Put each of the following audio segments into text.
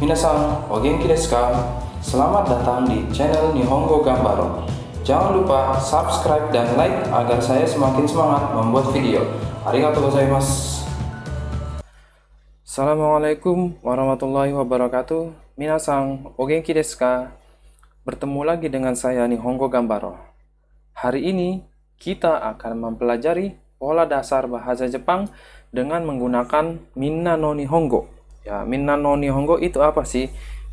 Minasan, Ogenki desu ka? Selamat datang di channel Nihongo Gambaro. Jangan lupa subscribe dan like agar saya semakin semangat membuat video. Arigatou gozaimasu. Assalamualaikum warahmatullahi wabarakatuh. Minasan, Ogenki desu ka? Bertemu lagi dengan saya Nihongo Gambaro. Hari ini kita akan mempelajari pola dasar bahasa Jepang dengan menggunakan Minna no Nihongo. Ya, Minna no Nihongo itu apa sih?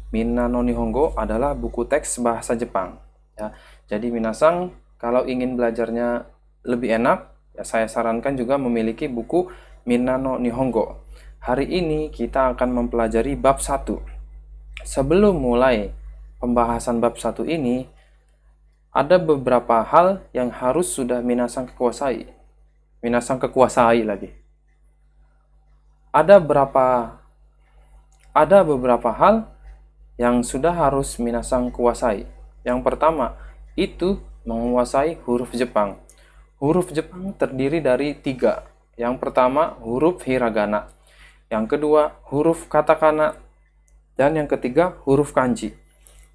Minna no Nihongo adalah buku teks bahasa Jepang. Ya, jadi minasang kalau ingin belajarnya lebih enak, ya saya sarankan juga memiliki buku Minna no Nihongo. Hari ini kita akan mempelajari bab 1. Sebelum mulai pembahasan bab 1 ini, ada beberapa hal yang harus sudah minasang kekuasai. Minasang kekuasai lagi. Ada berapa ada beberapa hal yang sudah harus Minasang kuasai. Yang pertama, itu menguasai huruf Jepang. Huruf Jepang terdiri dari tiga. Yang pertama, huruf hiragana. Yang kedua, huruf katakana. Dan yang ketiga, huruf kanji.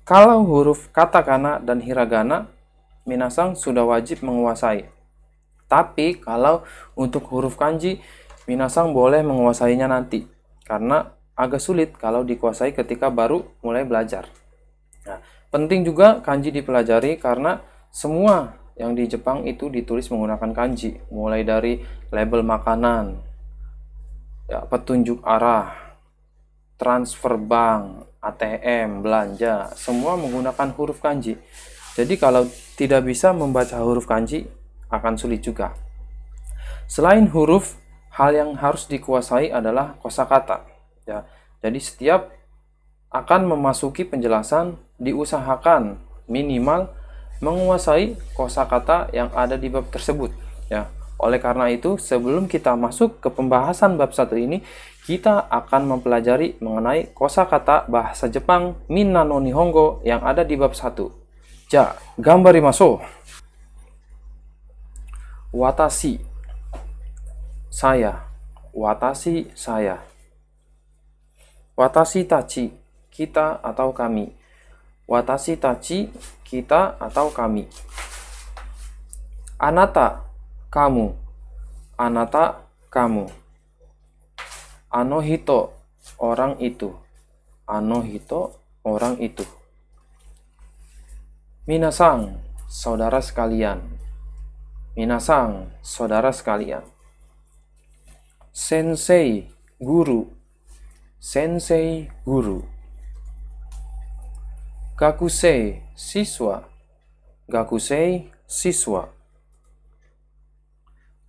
Kalau huruf katakana dan hiragana, Minasang sudah wajib menguasai. Tapi kalau untuk huruf kanji, Minasang boleh menguasainya nanti. Karena agak sulit kalau dikuasai ketika baru mulai belajar. Nah, penting juga kanji dipelajari karena semua yang di Jepang itu ditulis menggunakan kanji, mulai dari label makanan, ya, petunjuk arah, transfer bank, ATM, belanja, semua menggunakan huruf kanji. Jadi kalau tidak bisa membaca huruf kanji akan sulit juga. Selain huruf, hal yang harus dikuasai adalah kosakata. Ya, jadi setiap akan memasuki penjelasan diusahakan minimal menguasai kosakata yang ada di bab tersebut ya. Oleh karena itu, sebelum kita masuk ke pembahasan bab satu ini, kita akan mempelajari mengenai kosakata bahasa Jepang Minna no Nihongo yang ada di bab satu. Ja, gambari masuk. Watashi saya. Watashi saya. Watashi tachi, kita atau kami. Watashi tachi, kita atau kami. Anata, kamu. Anata, kamu. Anohito, orang itu. Anohito, orang itu. Minasang, saudara sekalian. Minasang, saudara sekalian. Sensei, guru sensei guru. Gakusei siswa. Gakusei siswa.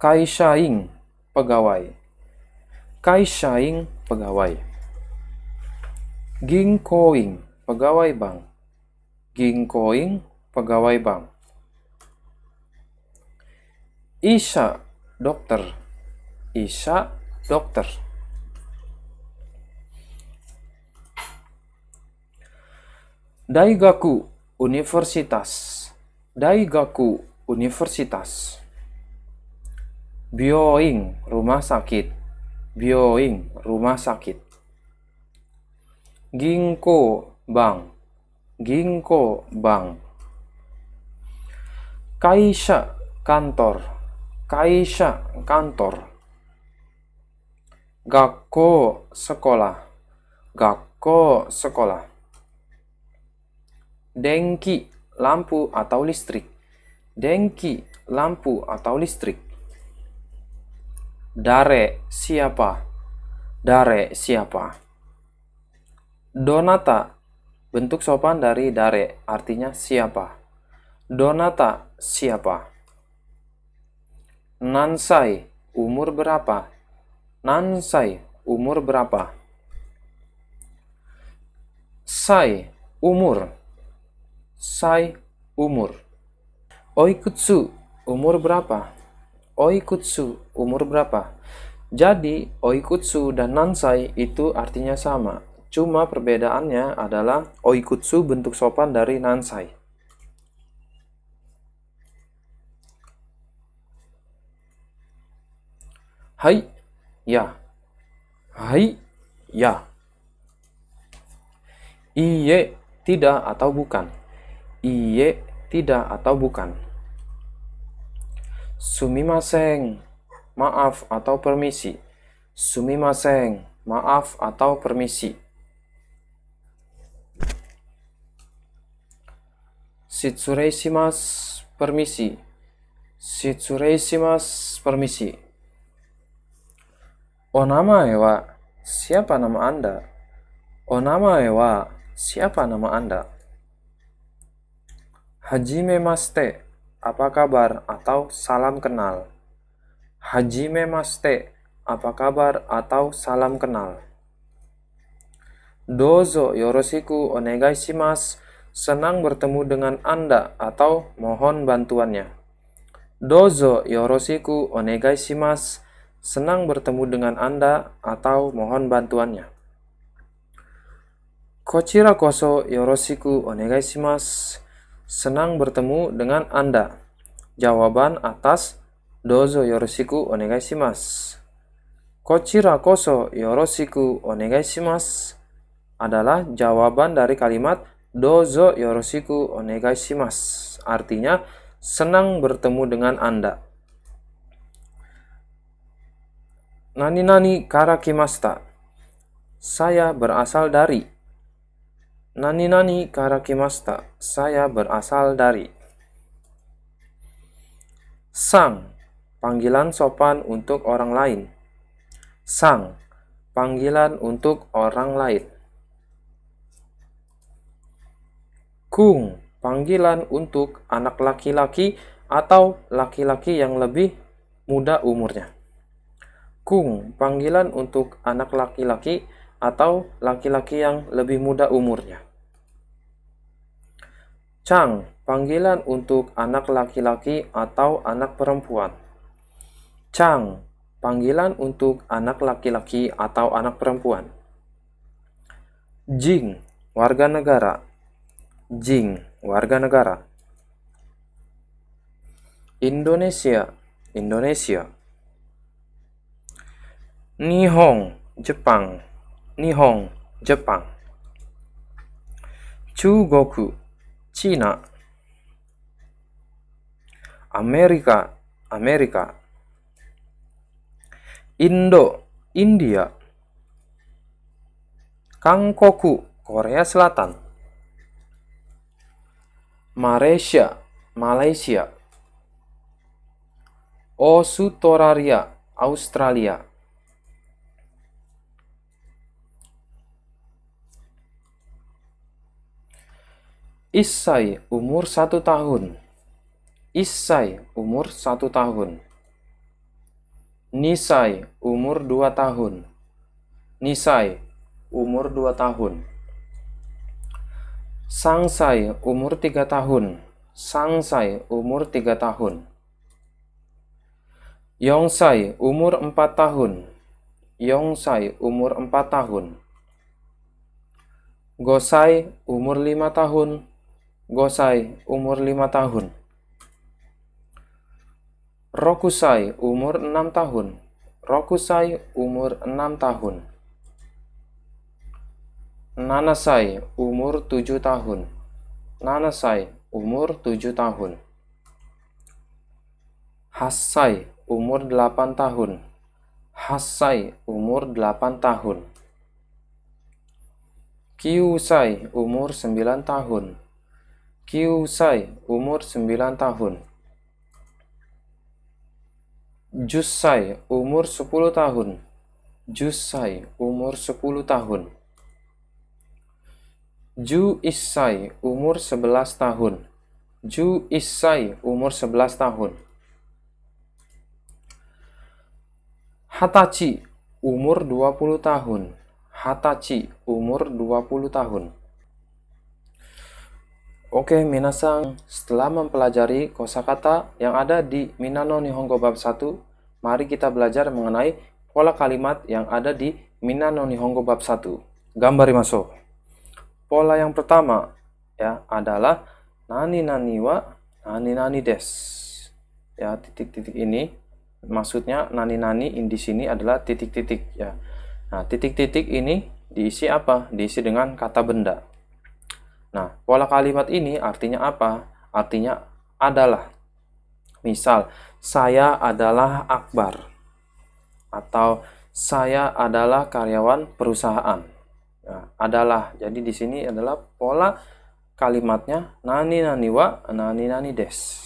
Kaishaing pegawai. Kaishaing pegawai. Ginkoing pegawai bank. Ginkoing pegawai bank. Isha dokter. Isha dokter. Daigaku Universitas Daigaku Universitas Bioing Rumah Sakit Bioing Rumah Sakit Ginko Bank Ginko Bank Kaisha Kantor Kaisha Kantor Gakko Sekolah Gakko Sekolah dengki lampu atau listrik. dengki lampu atau listrik. Dare, siapa? Dare, siapa? Donata, bentuk sopan dari dare, artinya siapa. Donata, siapa? Nansai, umur berapa? Nansai, umur berapa? Sai, umur sai umur. Oikutsu umur berapa? Oikutsu umur berapa? Jadi oikutsu dan nansai itu artinya sama. Cuma perbedaannya adalah oikutsu bentuk sopan dari nansai. Hai, ya. Hai, ya. Iye, tidak atau bukan iye, tidak atau bukan. Sumimaseng, maaf atau permisi. Sumimaseng, maaf atau permisi. Shitsureishimasu, permisi. Shitsureishimasu, permisi. Onamae wa siapa nama Anda? Onamae wa siapa nama Anda? Hajime maste, apa kabar atau salam kenal. Hajime maste, apa kabar atau salam kenal. Dozo yoroshiku onegai shimas, Senang bertemu dengan Anda atau mohon bantuannya. Dozo yoroshiku onegai shimas, Senang bertemu dengan Anda atau mohon bantuannya. Kochira koso yoroshiku onegai shimas senang bertemu dengan Anda. Jawaban atas dozo yoroshiku onegai shimasu. Kochira koso yoroshiku onegai shimasu adalah jawaban dari kalimat dozo yoroshiku onegai shimasu. Artinya, senang bertemu dengan Anda. Nani nani karakimasta. Saya berasal dari Nani nani karakimasta. Saya berasal dari. Sang, panggilan sopan untuk orang lain. Sang, panggilan untuk orang lain. Kung, panggilan untuk anak laki-laki atau laki-laki yang lebih muda umurnya. Kung, panggilan untuk anak laki-laki atau laki-laki yang lebih muda umurnya. Chang, panggilan untuk anak laki-laki atau anak perempuan. Chang, panggilan untuk anak laki-laki atau anak perempuan. Jing, warga negara. Jing, warga negara. Indonesia, Indonesia. Nihong, Jepang. Nihon, Japan. Chugoku, China. Amerika, Amerika. Indo, India. Kangkoku, Korea Selatan. Malaysia, Malaysia. Osutoraria, Australia. Isai umur satu tahun. Isai umur satu tahun. Nisai umur dua tahun. Nisai umur dua tahun. Sangsai umur tiga tahun. Sangsai umur tiga tahun. Yongsai umur empat tahun. Yongsai umur empat tahun. Gosai umur lima tahun. Gosai umur 5 tahun. Rokusai umur 6 tahun. Rokusai umur 6 tahun. Nanasai umur 7 tahun. Nanasai umur 7 tahun. Hasai umur 8 tahun. Hasai umur 8 tahun. Kiusai umur 9 tahun. Sai, umur 9 tahun. Jus Sai, umur 10 tahun. Jus Sai, umur 10 tahun. Ju Isai, umur 11 tahun. Ju Isai, umur 11 tahun. Hatachi, umur 20 tahun. Hatachi, umur 20 tahun. Oke, minasang, setelah mempelajari kosakata yang ada di Minano Nihongo bab 1, mari kita belajar mengenai pola kalimat yang ada di Minano Nihongo bab 1. Gambari masuk. Pola yang pertama ya adalah nani nani wa nani nani des. Ya, titik-titik ini maksudnya nani nani di sini adalah titik-titik ya. Nah, titik-titik ini diisi apa? Diisi dengan kata benda. Nah, pola kalimat ini artinya apa? Artinya adalah. Misal, saya adalah Akbar. Atau saya adalah karyawan perusahaan. Nah, adalah. Jadi di sini adalah pola kalimatnya nani nani wa nani nani des.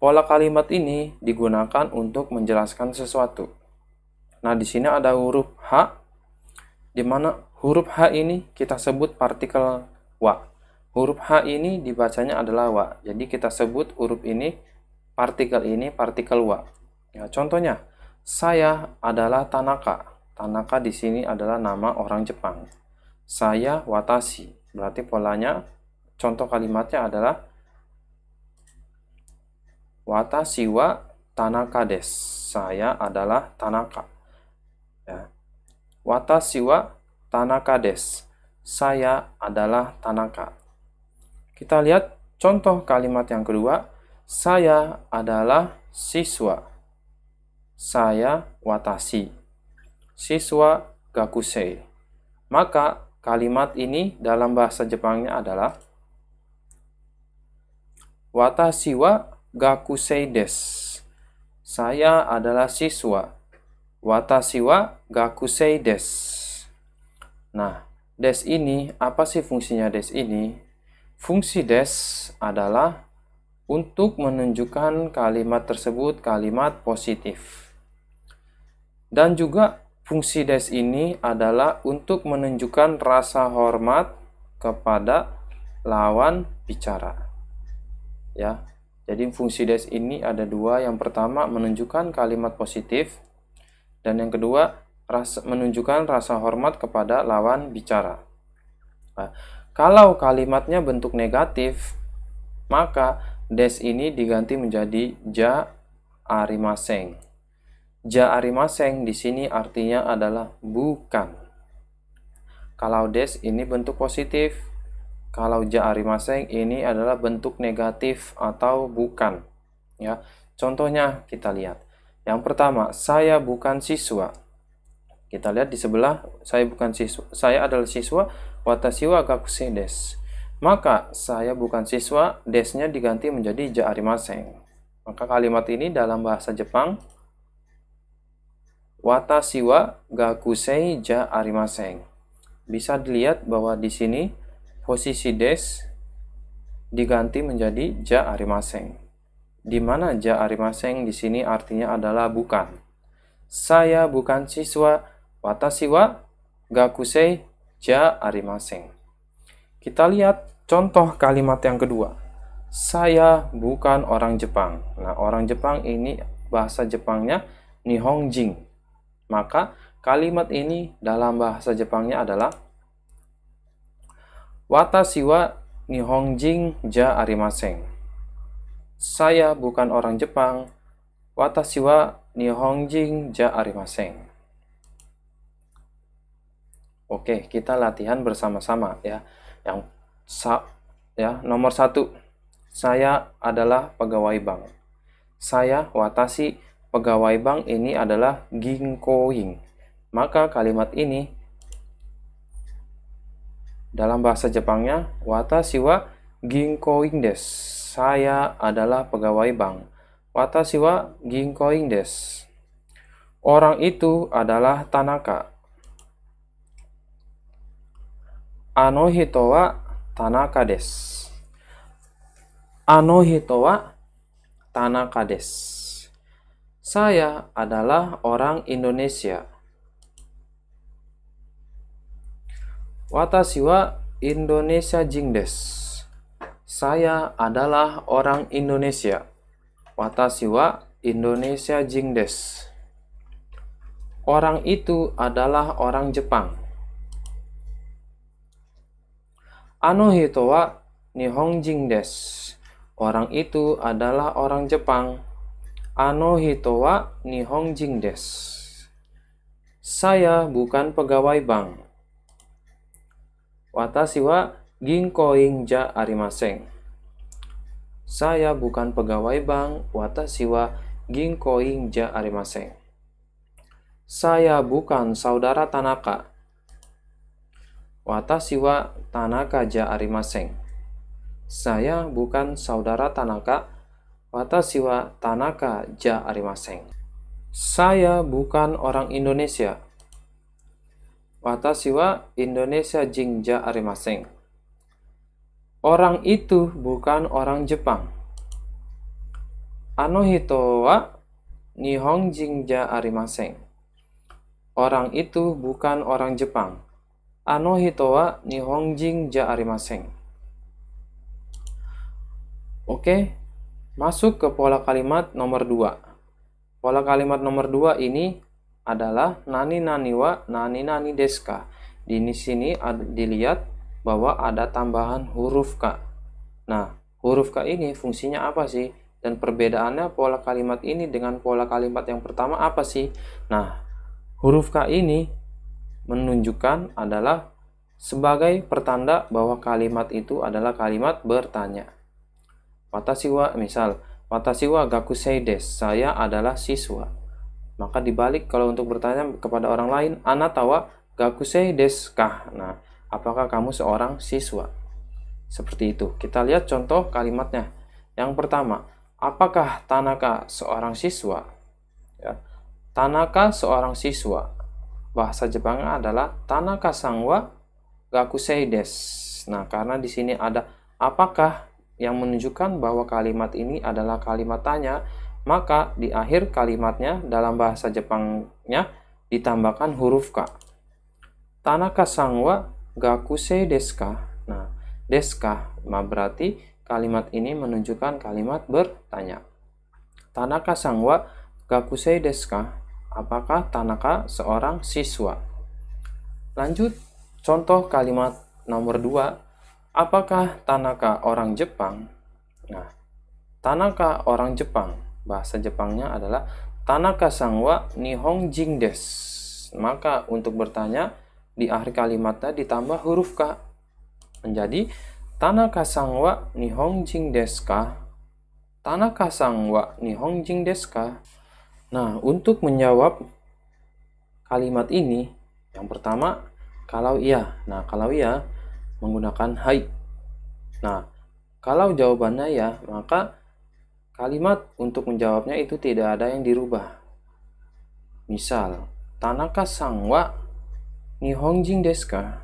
Pola kalimat ini digunakan untuk menjelaskan sesuatu. Nah, di sini ada huruf H, di mana huruf H ini kita sebut partikel wa. Huruf H ini dibacanya adalah wa. Jadi kita sebut huruf ini, partikel ini, partikel wa. Ya, contohnya, saya adalah Tanaka. Tanaka di sini adalah nama orang Jepang. Saya Watashi. Berarti polanya, contoh kalimatnya adalah Watashi wa Tanaka des. Saya adalah Tanaka. Ya. Watashi wa Tanaka des. Saya adalah Tanaka kita lihat contoh kalimat yang kedua. Saya adalah siswa. Saya watashi. Siswa gakusei. Maka kalimat ini dalam bahasa Jepangnya adalah Watashi wa gakusei des. Saya adalah siswa. Watashi wa gakusei des. Nah, des ini apa sih fungsinya des ini? Fungsi des adalah untuk menunjukkan kalimat tersebut kalimat positif. Dan juga fungsi des ini adalah untuk menunjukkan rasa hormat kepada lawan bicara. Ya. Jadi fungsi des ini ada dua. Yang pertama menunjukkan kalimat positif dan yang kedua menunjukkan rasa hormat kepada lawan bicara. Nah, kalau kalimatnya bentuk negatif, maka des ini diganti menjadi ja arimaseng. Ja arimaseng di sini artinya adalah bukan. Kalau des ini bentuk positif, kalau ja arimaseng ini adalah bentuk negatif atau bukan. Ya, contohnya kita lihat. Yang pertama, saya bukan siswa. Kita lihat di sebelah, saya bukan siswa, saya adalah siswa, watasiwa gakuse gakusei des. Maka saya bukan siswa, desnya diganti menjadi jaarimaseng. Maka kalimat ini dalam bahasa Jepang watasiwa gakusei ja jaarimaseng. Bisa dilihat bahwa di sini posisi des diganti menjadi jaarimaseng. Di mana jaarimaseng di sini artinya adalah bukan. Saya bukan siswa, Watashi wa gakusei ja arimasen. Kita lihat contoh kalimat yang kedua. Saya bukan orang Jepang. Nah, orang Jepang ini bahasa Jepangnya Nihonjin. Maka kalimat ini dalam bahasa Jepangnya adalah Watashi wa Nihonjin ja arimasen. Saya bukan orang Jepang. Watashi wa Nihonjin ja arimasen. Oke, kita latihan bersama-sama ya. Yang sa ya nomor satu, saya adalah pegawai bank. Saya Watashi pegawai bank ini adalah ginkoing. Maka kalimat ini dalam bahasa Jepangnya Watashi wa ginkoing des. Saya adalah pegawai bank. Watashi wa ginkoing des. Orang itu adalah Tanaka. Ano hito wa Tanaka desu. Ano hito wa Tanaka desu. Saya adalah orang Indonesia. Watashi wa Indonesia jing desu. Saya adalah orang Indonesia. Watashi wa Indonesia jing desu. Orang itu adalah orang Jepang. Ano hito wa nihonjing des. Orang itu adalah orang Jepang. Ano hito wa nihonjing des. Saya bukan pegawai bank. Watashi wa ginkoing ja arimaseng. Saya bukan pegawai bank. Watashi wa ginkoing ja arimaseng. Saya bukan saudara Tanaka. Watashi wa Tanaka ja arimasen. Saya bukan saudara Tanaka. Watashi wa Tanaka ja arimasen. Saya bukan orang Indonesia. Watashi wa Indonesia jing ja arimasen. Orang itu bukan orang Jepang. Ano hito wa Nihon jing ja arimasen. Orang itu bukan orang Jepang. Ano ni Hongjing Oke, masuk ke pola kalimat nomor 2. Pola kalimat nomor 2 ini adalah nani nani wa nani nani deska. Di sini dilihat bahwa ada tambahan huruf ka. Nah, huruf ka ini fungsinya apa sih? Dan perbedaannya pola kalimat ini dengan pola kalimat yang pertama apa sih? Nah, huruf k ini menunjukkan adalah sebagai pertanda bahwa kalimat itu adalah kalimat bertanya. Watasiwa misal, Watasiwa gakusei des, saya adalah siswa. Maka dibalik kalau untuk bertanya kepada orang lain, anatawa gakusei des kah? Nah, apakah kamu seorang siswa? Seperti itu. Kita lihat contoh kalimatnya. Yang pertama, apakah Tanaka seorang siswa? Ya. Tanaka seorang siswa bahasa Jepang adalah Tanaka Sangwa Gakusei des. Nah, karena di sini ada apakah yang menunjukkan bahwa kalimat ini adalah kalimat tanya, maka di akhir kalimatnya dalam bahasa Jepangnya ditambahkan huruf K. Tanaka Sangwa Gakusei deska. Nah, deska ma berarti kalimat ini menunjukkan kalimat bertanya. Tanaka Sangwa Gakusei deska Apakah Tanaka seorang siswa? Lanjut, contoh kalimat nomor 2. Apakah Tanaka orang Jepang? Nah, Tanaka orang Jepang. Bahasa Jepangnya adalah Tanaka sangwa nihong jing des. Maka untuk bertanya, di akhir kalimatnya ditambah huruf K. Menjadi Tanaka sangwa nihong jing des ka? Tanaka sangwa nihong jing des ka? Nah, untuk menjawab kalimat ini, yang pertama, kalau iya. Nah, kalau iya, menggunakan hai. Nah, kalau jawabannya ya, maka kalimat untuk menjawabnya itu tidak ada yang dirubah. Misal, Tanaka sangwa nihonjin deska.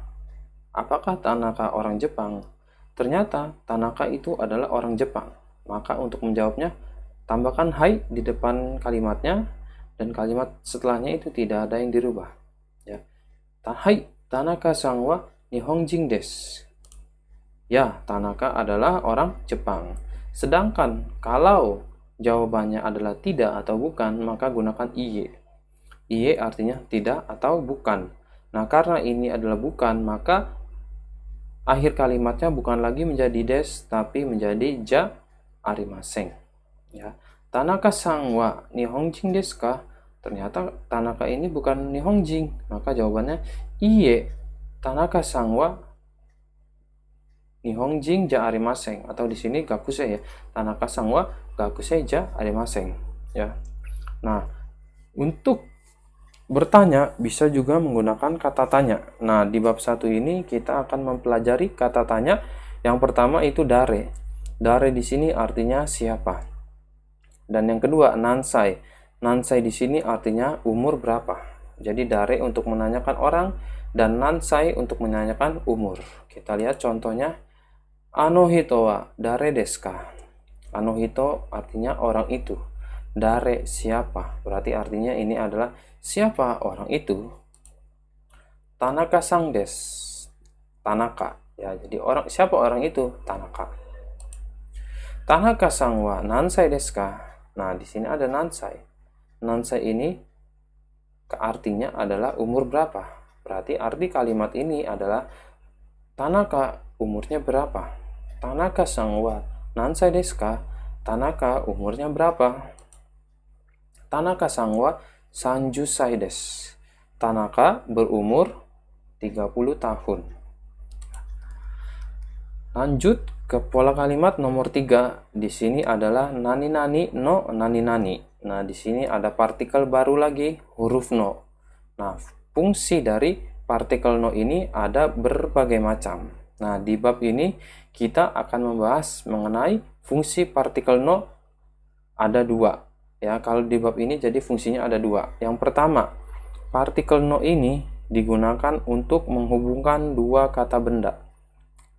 Apakah Tanaka orang Jepang? Ternyata Tanaka itu adalah orang Jepang. Maka untuk menjawabnya, Tambahkan hai di depan kalimatnya dan kalimat setelahnya itu tidak ada yang dirubah. Ya. Hai Tanaka sang wa Nihonjin des. Ya, Tanaka adalah orang Jepang. Sedangkan kalau jawabannya adalah tidak atau bukan, maka gunakan iye. Iye artinya tidak atau bukan. Nah, karena ini adalah bukan, maka akhir kalimatnya bukan lagi menjadi des, tapi menjadi ja arimaseng ya Tanaka Sangwa wa Hongjing desu ka? Ternyata Tanaka ini bukan Hongjing, Maka jawabannya iye Tanaka Sangwa wa Hongjing ja arimasen atau di sini gakusei ya. Tanaka Sangwa wa gakusei ja arimasen ya. Nah, untuk bertanya bisa juga menggunakan kata tanya. Nah, di bab satu ini kita akan mempelajari kata tanya yang pertama itu dare. Dare di sini artinya siapa. Dan yang kedua, nansai. Nansai di sini artinya umur berapa. Jadi dare untuk menanyakan orang dan nansai untuk menanyakan umur. Kita lihat contohnya anohito wa dare deska. Anohito artinya orang itu. Dare siapa? Berarti artinya ini adalah siapa orang itu? Tanaka sang des. Tanaka. Ya, jadi orang siapa orang itu? Tanaka. Tanaka sang wa nansai deska Nah, di sini ada nansai. Nansai ini artinya adalah umur berapa. Berarti arti kalimat ini adalah Tanaka umurnya berapa? Tanaka sangwa nansai deska Tanaka umurnya berapa? Tanaka sangwa sanju saides. Tanaka berumur 30 tahun. Lanjut ke pola kalimat nomor tiga di sini adalah nani nani no nani nani. Nah, di sini ada partikel baru lagi huruf no. Nah, fungsi dari partikel no ini ada berbagai macam. Nah, di bab ini kita akan membahas mengenai fungsi partikel no ada dua. Ya, kalau di bab ini jadi fungsinya ada dua. Yang pertama, partikel no ini digunakan untuk menghubungkan dua kata benda.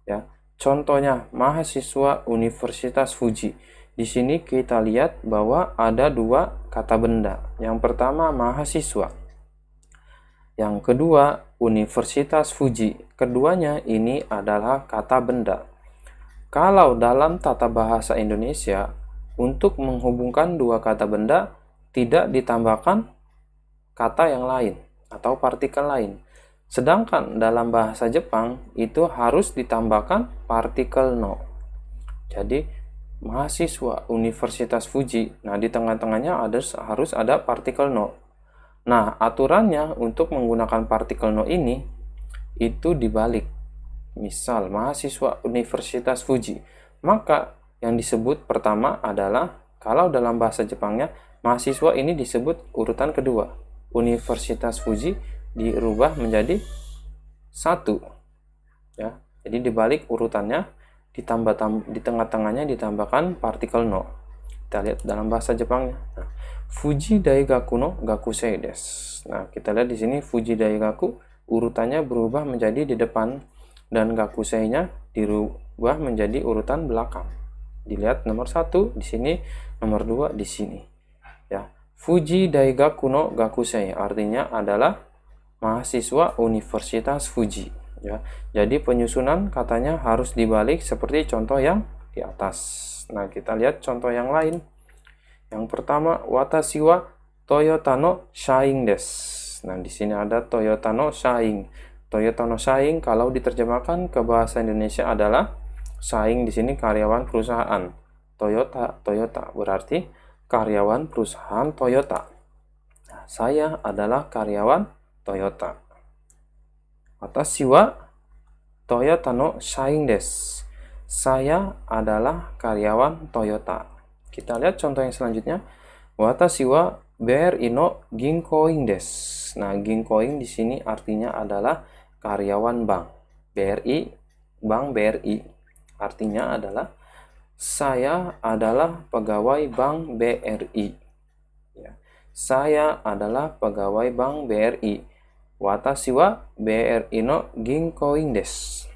Ya, Contohnya mahasiswa Universitas Fuji. Di sini kita lihat bahwa ada dua kata benda. Yang pertama mahasiswa. Yang kedua Universitas Fuji. Keduanya ini adalah kata benda. Kalau dalam tata bahasa Indonesia untuk menghubungkan dua kata benda tidak ditambahkan kata yang lain atau partikel lain. Sedangkan dalam bahasa Jepang itu harus ditambahkan partikel no. Jadi mahasiswa Universitas Fuji, nah di tengah-tengahnya ada harus ada partikel no. Nah, aturannya untuk menggunakan partikel no ini itu dibalik. Misal mahasiswa Universitas Fuji, maka yang disebut pertama adalah kalau dalam bahasa Jepangnya mahasiswa ini disebut urutan kedua. Universitas Fuji dirubah menjadi satu ya jadi dibalik urutannya ditambah tam, di tengah-tengahnya ditambahkan partikel no kita lihat dalam bahasa Jepangnya nah, Fuji Daigaku no Gaku Seides. nah kita lihat di sini Fuji Daigaku urutannya berubah menjadi di depan dan Gakusei-nya dirubah menjadi urutan belakang dilihat nomor satu di sini nomor dua di sini ya Fuji Daigaku no Gakusei artinya adalah mahasiswa Universitas Fuji ya. Jadi penyusunan katanya harus dibalik seperti contoh yang di atas. Nah, kita lihat contoh yang lain. Yang pertama, watashi wa Toyota no shaing des. Nah, di sini ada Toyota no shaing. Toyota no shaing kalau diterjemahkan ke bahasa Indonesia adalah saing di sini karyawan perusahaan. Toyota, Toyota berarti karyawan perusahaan Toyota. Nah, saya adalah karyawan Toyota. Watashi wa Toyota no shain desu. Saya adalah karyawan Toyota. Kita lihat contoh yang selanjutnya. Watashi wa BRI no ginkoin desu. Nah, ginkoin di sini artinya adalah karyawan bank. BRI, bank BRI. Artinya adalah saya adalah pegawai bank BRI. Ya. Saya adalah pegawai bank BRI watashi wa BRI no ginkoin desu.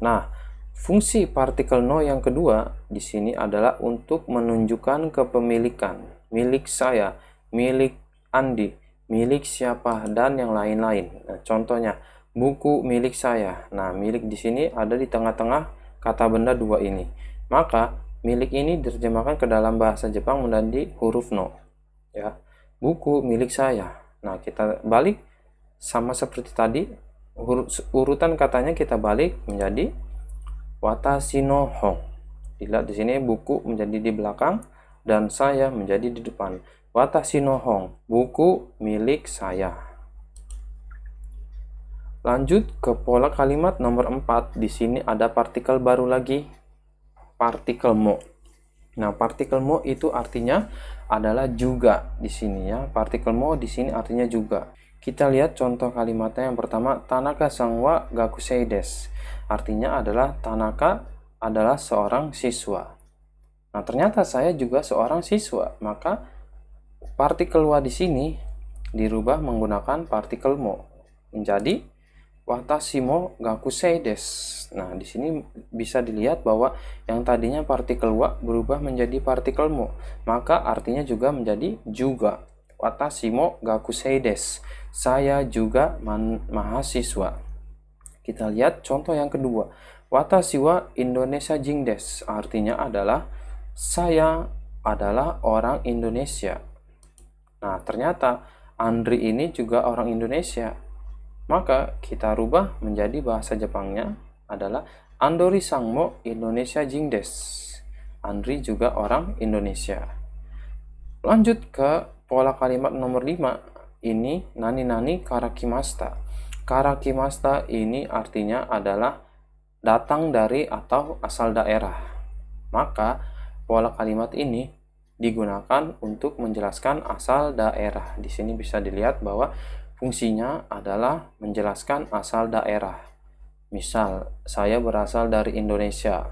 Nah, fungsi partikel no yang kedua di sini adalah untuk menunjukkan kepemilikan, milik saya, milik Andi, milik siapa dan yang lain-lain. Nah, contohnya buku milik saya. Nah, milik di sini ada di tengah-tengah kata benda dua ini. Maka milik ini diterjemahkan ke dalam bahasa Jepang menjadi huruf no. Ya. Buku milik saya. Nah, kita balik sama seperti tadi urutan katanya kita balik menjadi watashi no hon dilihat di sini buku menjadi di belakang dan saya menjadi di depan watashi no buku milik saya lanjut ke pola kalimat nomor 4 di sini ada partikel baru lagi partikel mo nah partikel mo itu artinya adalah juga di sini ya partikel mo di sini artinya juga kita lihat contoh kalimatnya yang pertama, Tanaka Sangwa Gakusei seides Artinya adalah Tanaka adalah seorang siswa. Nah, ternyata saya juga seorang siswa, maka partikel wa di sini dirubah menggunakan partikel mo menjadi watashi mo gakusei seides Nah, di sini bisa dilihat bahwa yang tadinya partikel wa berubah menjadi partikel mo, maka artinya juga menjadi juga watashi mo gakusei seides saya juga mahasiswa. Kita lihat contoh yang kedua. Watasiwa Indonesia Jingdes artinya adalah saya adalah orang Indonesia. Nah, ternyata Andri ini juga orang Indonesia. Maka kita rubah menjadi bahasa Jepangnya adalah Andori Sangmo Indonesia Jingdes. Andri juga orang Indonesia. Lanjut ke pola kalimat nomor 5 ini nani nani karakimasta. Karakimasta ini artinya adalah datang dari atau asal daerah. Maka pola kalimat ini digunakan untuk menjelaskan asal daerah. Di sini bisa dilihat bahwa fungsinya adalah menjelaskan asal daerah. Misal, saya berasal dari Indonesia.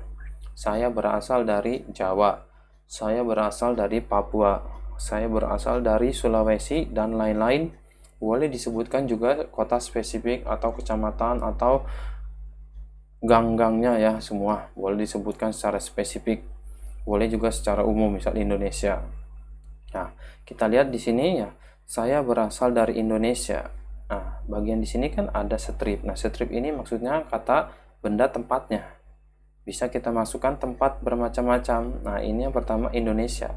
Saya berasal dari Jawa. Saya berasal dari Papua saya berasal dari Sulawesi dan lain-lain boleh disebutkan juga kota spesifik atau kecamatan atau gang-gangnya ya semua boleh disebutkan secara spesifik boleh juga secara umum misal Indonesia nah kita lihat di sini ya saya berasal dari Indonesia nah bagian di sini kan ada strip nah strip ini maksudnya kata benda tempatnya bisa kita masukkan tempat bermacam-macam nah ini yang pertama Indonesia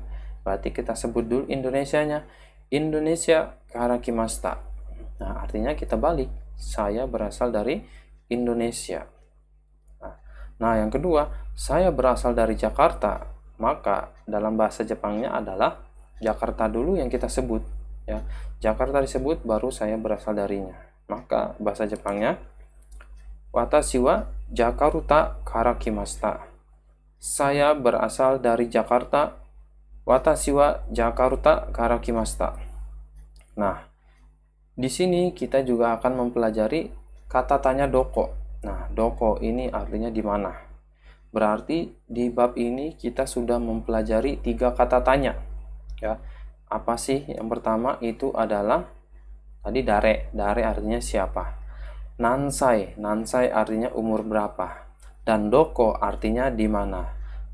berarti kita sebut dulu Indonesianya Indonesia karakimasta nah artinya kita balik saya berasal dari Indonesia nah, nah, yang kedua saya berasal dari Jakarta maka dalam bahasa Jepangnya adalah Jakarta dulu yang kita sebut ya Jakarta disebut baru saya berasal darinya maka bahasa Jepangnya watashi wa Jakarta karakimasta saya berasal dari Jakarta Watashi wa Jakarta karakimasta. Nah, di sini kita juga akan mempelajari kata tanya doko. Nah, doko ini artinya di mana. Berarti di bab ini kita sudah mempelajari tiga kata tanya. Ya, apa sih? Yang pertama itu adalah tadi dare. Dare artinya siapa. Nansai. Nansai artinya umur berapa. Dan doko artinya di mana.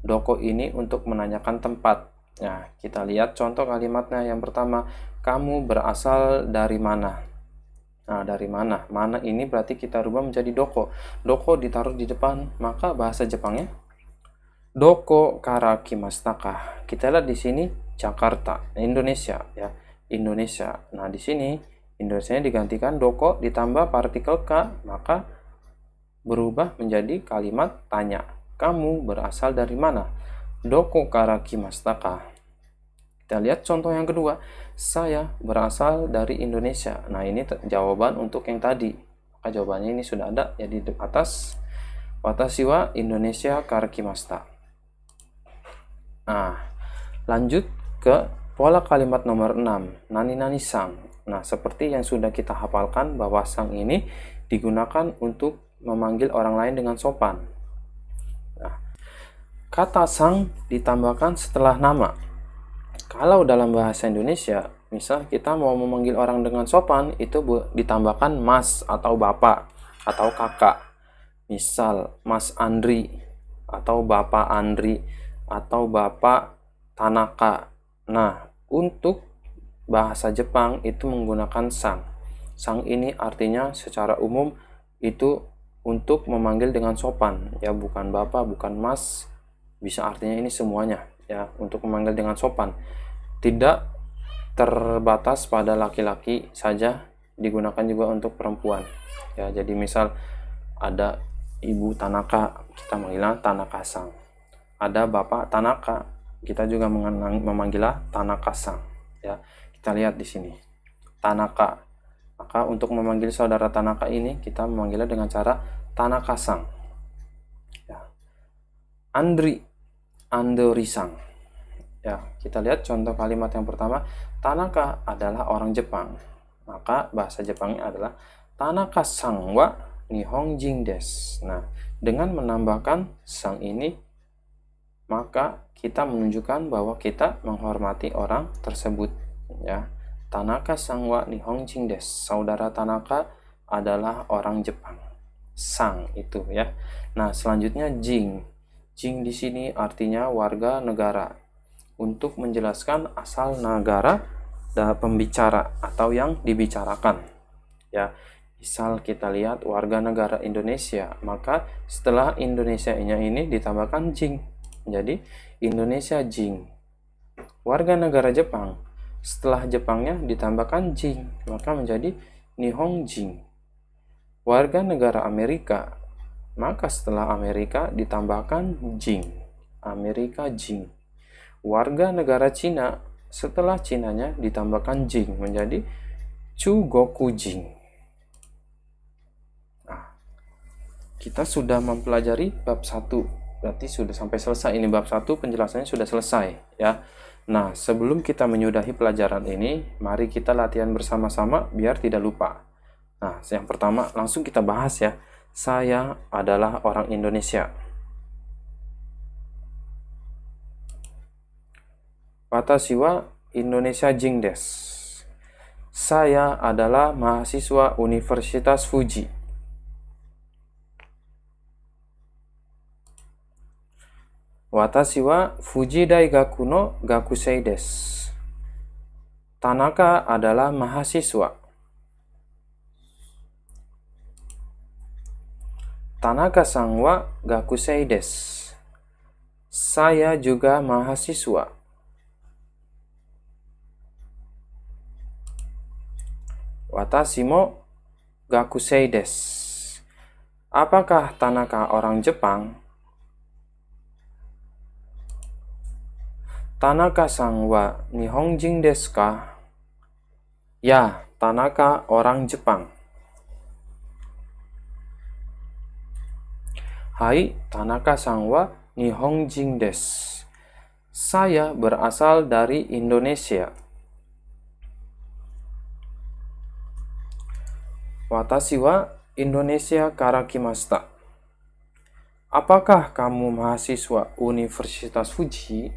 Doko ini untuk menanyakan tempat. Nah, kita lihat contoh kalimatnya yang pertama, kamu berasal dari mana? Nah, dari mana? Mana ini berarti kita rubah menjadi doko. Doko ditaruh di depan, maka bahasa Jepangnya doko karakimastaka. Kita lihat di sini Jakarta, Indonesia ya. Indonesia. Nah, di sini Indonesia digantikan doko ditambah partikel ka, maka berubah menjadi kalimat tanya. Kamu berasal dari mana? doko kara kimastaka. Kita lihat contoh yang kedua. Saya berasal dari Indonesia. Nah, ini jawaban untuk yang tadi. Maka jawabannya ini sudah ada Jadi ya, di atas. Watashi wa Indonesia kimasta. Nah, lanjut ke pola kalimat nomor 6, nani nani sang. Nah, seperti yang sudah kita hafalkan bahwa sang ini digunakan untuk memanggil orang lain dengan sopan. Kata sang ditambahkan setelah nama. Kalau dalam bahasa Indonesia, misal kita mau memanggil orang dengan sopan, itu ditambahkan mas atau bapak atau kakak. Misal Mas Andri atau Bapak Andri atau Bapak Tanaka. Nah, untuk bahasa Jepang itu menggunakan sang. Sang ini artinya secara umum itu untuk memanggil dengan sopan, ya bukan bapak, bukan mas, bisa artinya ini semuanya ya untuk memanggil dengan sopan tidak terbatas pada laki-laki saja digunakan juga untuk perempuan ya jadi misal ada ibu Tanaka kita manggilnya Tanaka-sang ada bapak Tanaka kita juga memanggilnya Tanaka-sang ya kita lihat di sini Tanaka maka untuk memanggil saudara Tanaka ini kita memanggilnya dengan cara Tanaka-sang ya. Andri Ando Risang. Ya, kita lihat contoh kalimat yang pertama, Tanaka adalah orang Jepang. Maka bahasa Jepangnya adalah Tanaka Sang wa Nihonjin des. Nah, dengan menambahkan sang ini maka kita menunjukkan bahwa kita menghormati orang tersebut ya. Tanaka Sang wa Nihonjin des. Saudara Tanaka adalah orang Jepang. Sang itu ya. Nah, selanjutnya Jing Jing di sini artinya warga negara. Untuk menjelaskan asal negara dan pembicara atau yang dibicarakan. Ya, misal kita lihat warga negara Indonesia, maka setelah Indonesia-nya ini ditambahkan Jing. Jadi Indonesia Jing. Warga negara Jepang, setelah Jepangnya ditambahkan Jing, maka menjadi Nihong Jing. Warga negara Amerika, maka setelah Amerika ditambahkan Jing. Amerika Jing. Warga negara Cina setelah Cinanya ditambahkan Jing menjadi Chu Goku Jing. Nah, kita sudah mempelajari bab 1. Berarti sudah sampai selesai ini bab 1 penjelasannya sudah selesai ya. Nah, sebelum kita menyudahi pelajaran ini, mari kita latihan bersama-sama biar tidak lupa. Nah, yang pertama langsung kita bahas ya. Saya adalah orang Indonesia. Watashi siwa Indonesia Jingdes. Saya adalah mahasiswa Universitas Fuji. Watashi wa Fuji Daigaku no Gakusei desu. Tanaka adalah mahasiswa. Tanaka Sangwa Gakusei des. Saya juga mahasiswa. Watashi mo Gakusei des. Apakah Tanaka orang Jepang? Tanaka Sangwa wa Nihonjin desu ka? Ya, Tanaka orang Jepang. Hai, Tanaka Sangwa Nihong Jing des. Saya berasal dari Indonesia. Watashi wa Indonesia karakimasta. Apakah kamu mahasiswa Universitas Fuji?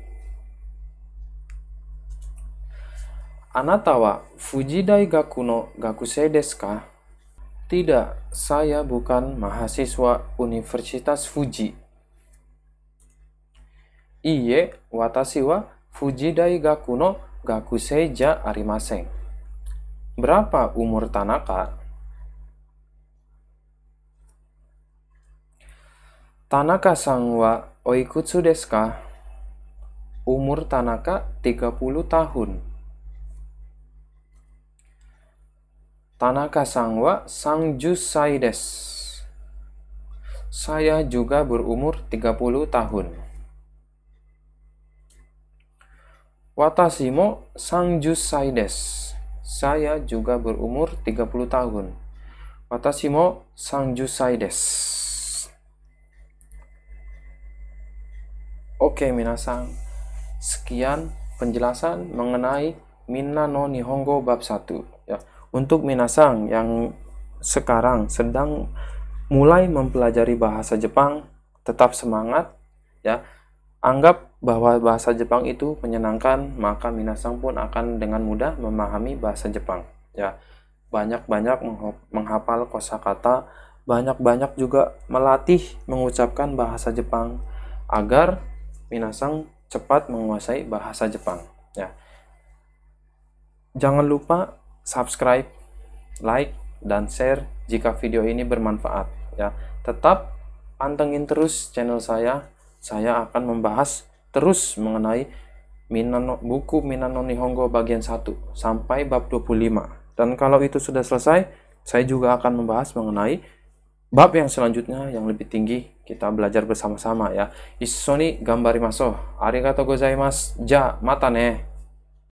Anata wa Fuji Daigaku no gakusei desu ka? Tidak, saya bukan mahasiswa Universitas Fuji. Iye, watashi wa Fuji Daigaku no Gakusei ja arimasen. Berapa umur Tanaka? Tanaka-san wa oikutsu desu ka? Umur Tanaka 30 tahun. Tanaka Sangwa Sangju Saides. Saya juga berumur 30 tahun. Watashimo Sangju Saides. Saya juga berumur 30 tahun. Watashimo Sangju Saides. Oke minasang, sekian penjelasan mengenai Minna no Nihongo bab 1 untuk Minasang yang sekarang sedang mulai mempelajari bahasa Jepang, tetap semangat ya. Anggap bahwa bahasa Jepang itu menyenangkan, maka Minasang pun akan dengan mudah memahami bahasa Jepang ya. Banyak-banyak menghafal kosakata, banyak-banyak juga melatih mengucapkan bahasa Jepang agar Minasang cepat menguasai bahasa Jepang ya. Jangan lupa subscribe, like, dan share jika video ini bermanfaat ya. Tetap pantengin terus channel saya. Saya akan membahas terus mengenai Minano, buku Minano Nihongo bagian 1 sampai bab 25. Dan kalau itu sudah selesai, saya juga akan membahas mengenai bab yang selanjutnya yang lebih tinggi kita belajar bersama-sama ya. Isoni Issoni maso. Arigatou gozaimasu. Ja, mata ne.